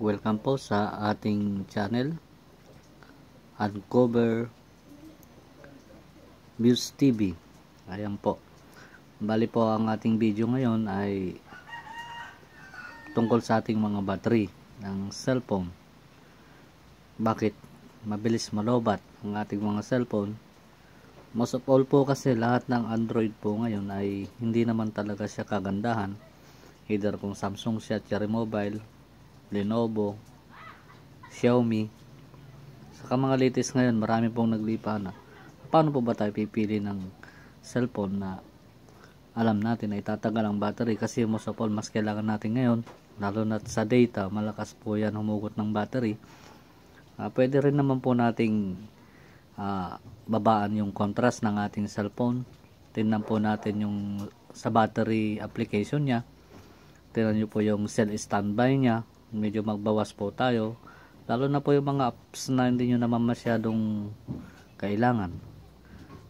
Welcome po sa ating channel Uncover Muse TV Ayan po Bali po ang ating video ngayon ay tungkol sa ating mga battery ng cellphone Bakit? Mabilis malobat ang ating mga cellphone Most of all po kasi lahat ng Android po ngayon ay hindi naman talaga siya kagandahan either kung Samsung siya, Cherry Mobile Lenovo, Xiaomi. Saka mga latest ngayon, marami pong naglipa na paano po ba tayo pipili ng cellphone na alam natin na itatagal ang battery kasi most of all mas kailangan natin ngayon lalo na sa data malakas po yan humugot ng battery uh, pwede rin naman po nating uh, babaan yung contrast ng ating cellphone tingnan po natin yung sa battery application niya tingnan nyo po yung cell standby niya medyo magbawas po tayo lalo na po yung mga apps na hindi nyo naman masyadong kailangan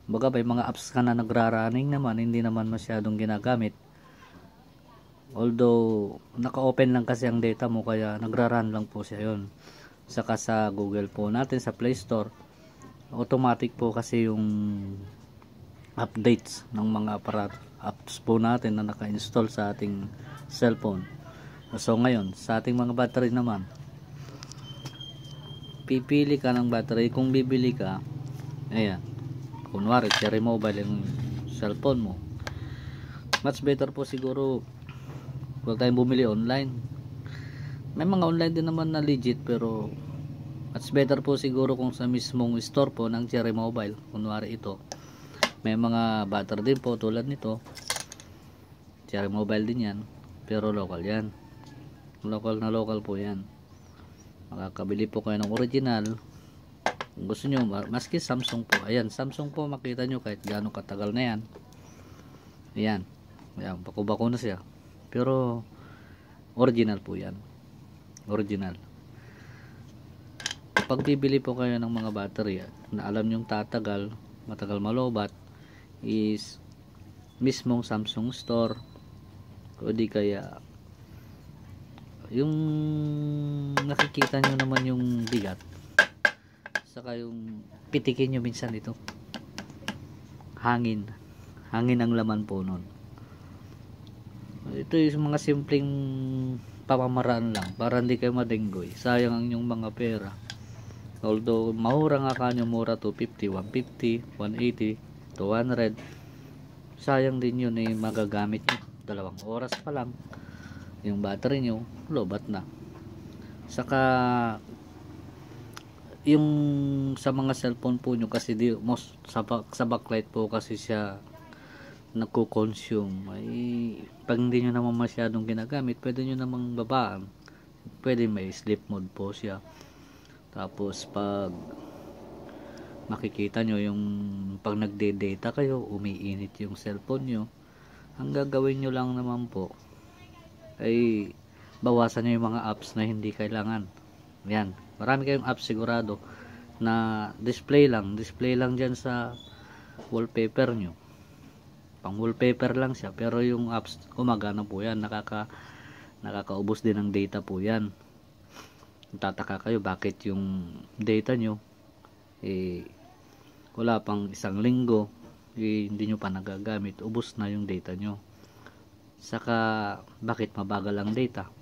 baga may mga apps ka na nagraraning naman hindi naman masyadong ginagamit although naka open lang kasi ang data mo kaya nagraran lang po siya yun saka sa google po natin sa play store automatic po kasi yung updates ng mga aparato apps po natin na naka-install sa ating cellphone So ngayon, sa ating mga battery naman, pipili ka ng battery. Kung bibili ka, ayan, kunwari, cherry mobile yung cellphone mo. Much better po siguro, huwag tayong bumili online. May mga online din naman na legit, pero much better po siguro kung sa mismong store po ng cherry mobile, kunwari ito. May mga battery din po tulad nito. Cherry mobile din yan, pero local yan local na local po yan makakabili po kayo ng original kung gusto nyo maski Samsung po ayan Samsung po makita nyo kahit gaano katagal na yan ayan, ayan bako na siya pero original po yan original pag bibili po kayo ng mga battery na alam nyong tatagal matagal malobat is mismong Samsung store o di kaya yung nakikita nyo naman yung bigat saka yung pitikin nyo minsan ito hangin hangin ang laman po nun ito yung mga simpleng pamamaraan lang para hindi kayo madenggoy sayang ang yung mga pera although mahura nga kanyo mura to 50, 150, 180 to 100 sayang din yun eh magagamit nyo dalawang oras pa lang yung battery nyo lobat na saka yung sa mga cellphone po nyo kasi di, most, sa, sa backlight po kasi siya nagko-consume ay pag hindi nyo naman masyadong ginagamit pwede nyo namang babaan pwede may sleep mode po siya tapos pag makikita nyo yung pag nagde-data kayo umiinit yung cellphone nyo ang gagawin nyo lang naman po ay bawasan nyo yung mga apps na hindi kailangan yan marami kayong apps sigurado na display lang display lang dyan sa wallpaper nyo pang wallpaper lang siya pero yung apps gumagana po yan nakaka nakakaubos din ng data po yan tataka kayo bakit yung data nyo eh wala pang isang linggo eh, hindi nyo pa nagagamit ubos na yung data nyo saka bakit mabagal ang data